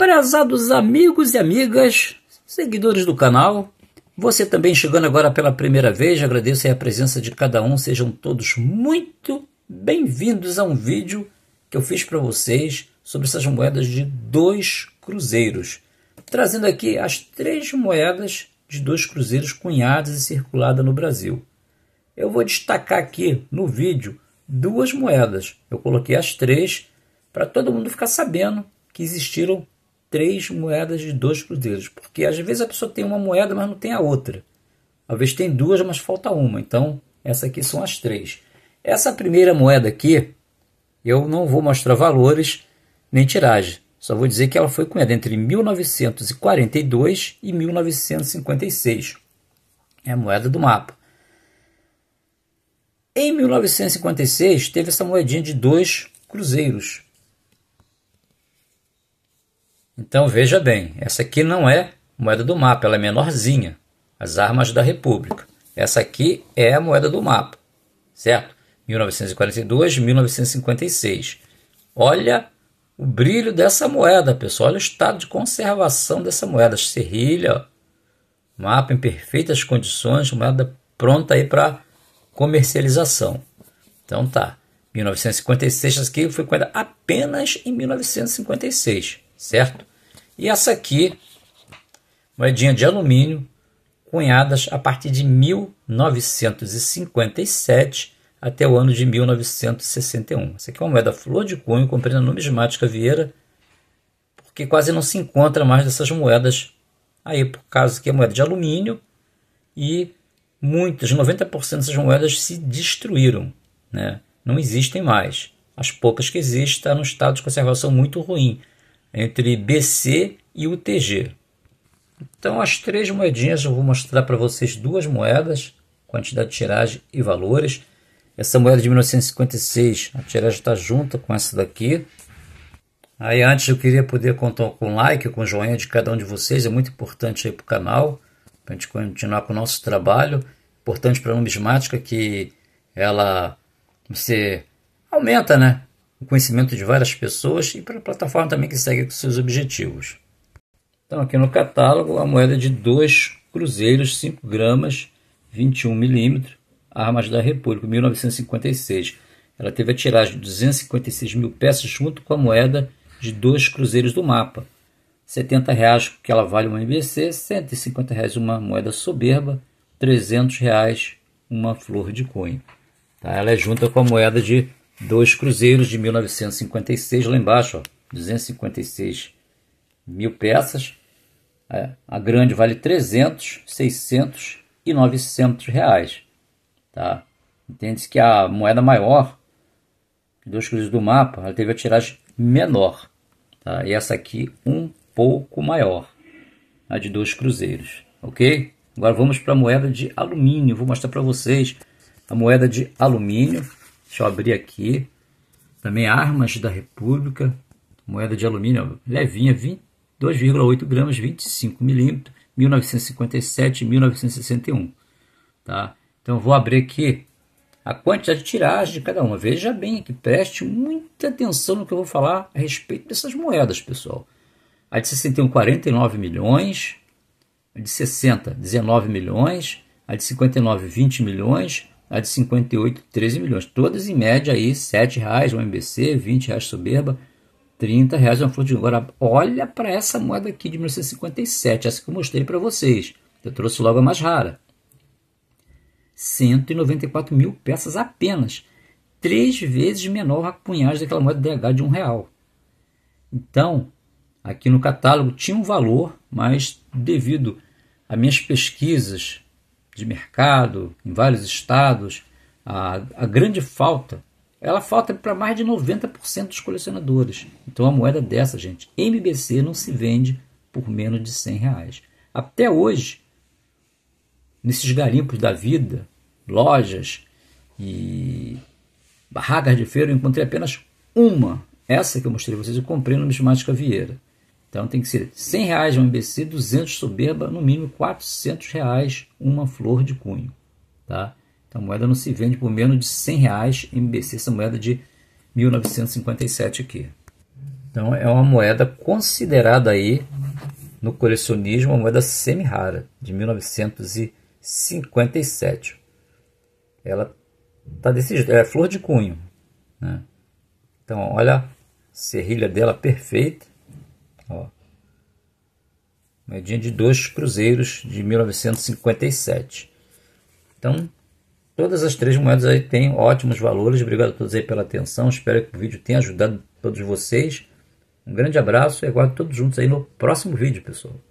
Prezados amigos e amigas, seguidores do canal, você também chegando agora pela primeira vez, agradeço a presença de cada um, sejam todos muito bem-vindos a um vídeo que eu fiz para vocês sobre essas moedas de dois cruzeiros, trazendo aqui as três moedas de dois cruzeiros cunhadas e circuladas no Brasil. Eu vou destacar aqui no vídeo duas moedas, eu coloquei as três para todo mundo ficar sabendo que existiram três moedas de dois cruzeiros, porque às vezes a pessoa tem uma moeda, mas não tem a outra. Às vezes tem duas, mas falta uma. Então, essa aqui são as três. Essa primeira moeda aqui, eu não vou mostrar valores nem tiragem. Só vou dizer que ela foi cunhada entre 1942 e 1956. É a moeda do mapa. Em 1956, teve essa moedinha de dois cruzeiros, então veja bem, essa aqui não é moeda do mapa, ela é menorzinha. As armas da República. Essa aqui é a moeda do mapa, certo? 1942, 1956. Olha o brilho dessa moeda, pessoal. Olha o estado de conservação dessa moeda. Serrilha, mapa em perfeitas condições, moeda pronta aí para comercialização. Então tá. 1956 essa aqui foi quando apenas em 1956, certo? E essa aqui, moedinha de alumínio, cunhadas a partir de 1957 até o ano de 1961. Essa aqui é uma moeda flor de cunho, comprida numismática Vieira, porque quase não se encontra mais dessas moedas aí, por causa que é moeda de alumínio e muitas, 90% dessas moedas se destruíram, né? não existem mais. As poucas que existem estão tá em estado de conservação muito ruim entre BC e UTG. Então, as três moedinhas, eu vou mostrar para vocês duas moedas, quantidade de tiragem e valores. Essa moeda de 1956, a tiragem está junta com essa daqui. Aí antes eu queria poder contar com like, com joinha de cada um de vocês, é muito importante aí para o canal, para a gente continuar com o nosso trabalho. Importante para a numismática que ela você aumenta, né? o conhecimento de várias pessoas e para a plataforma também que segue com seus objetivos. Então, aqui no catálogo, a moeda de dois cruzeiros, 5 gramas, 21 milímetros, armas da República, 1956. Ela teve a tiragem de 256 mil peças junto com a moeda de dois cruzeiros do mapa. 70 reais que ela vale uma MBC, 150 reais uma moeda soberba, 300 reais uma flor de cunho. Tá? Ela é junta com a moeda de Dois cruzeiros de 1956, lá embaixo, ó, 256 mil peças. É, a grande vale 300, 600 e 900 reais. Tá? Entende-se que a moeda maior, dos cruzeiros do mapa, ela teve a tiragem menor. Tá? E essa aqui um pouco maior, a de dois cruzeiros, ok? Agora vamos para a moeda de alumínio. Vou mostrar para vocês a moeda de alumínio Deixa eu abrir aqui. Também armas da República, moeda de alumínio levinha, 2,8 gramas, 25 milímetros, 1957 1961. Tá? Então vou abrir aqui a quantidade de tiragem de cada uma. Veja bem que preste muita atenção no que eu vou falar a respeito dessas moedas, pessoal. A de 61, 49 milhões. A de 60, 19 milhões. A de 59, 20 milhões a de 58, 13 milhões. Todas em média aí, R$ reais um MBC, R$ reais soberba, R$ reais uma flor de Agora, olha para essa moeda aqui de 1957, essa que eu mostrei para vocês. Eu trouxe logo a mais rara. 194 mil peças apenas. Três vezes menor a cunhagem daquela moeda DH de um real. Então, aqui no catálogo tinha um valor, mas devido a minhas pesquisas de mercado em vários estados, a, a grande falta, ela falta para mais de 90% dos colecionadores. Então a moeda dessa, gente, MBC não se vende por menos de 100 reais. Até hoje, nesses garimpos da vida, lojas e barracas de feira, eu encontrei apenas uma. Essa que eu mostrei para vocês, eu comprei no Mismática Vieira. Então tem que ser 100 reais um MBC, 200 soberba, no mínimo 400 reais uma flor de cunho. Tá? Então a moeda não se vende por menos de 100 reais MBC, essa moeda de 1957 aqui. Então é uma moeda considerada aí no colecionismo uma moeda semi-rara de 1957. Ela tá desse jeito, é flor de cunho. Né? Então olha a serrilha dela perfeita Ó. Moedinha de dois cruzeiros de 1957. Então, todas as três moedas aí têm ótimos valores. Obrigado a todos aí pela atenção. Espero que o vídeo tenha ajudado todos vocês. Um grande abraço e aguardo todos juntos aí no próximo vídeo, pessoal.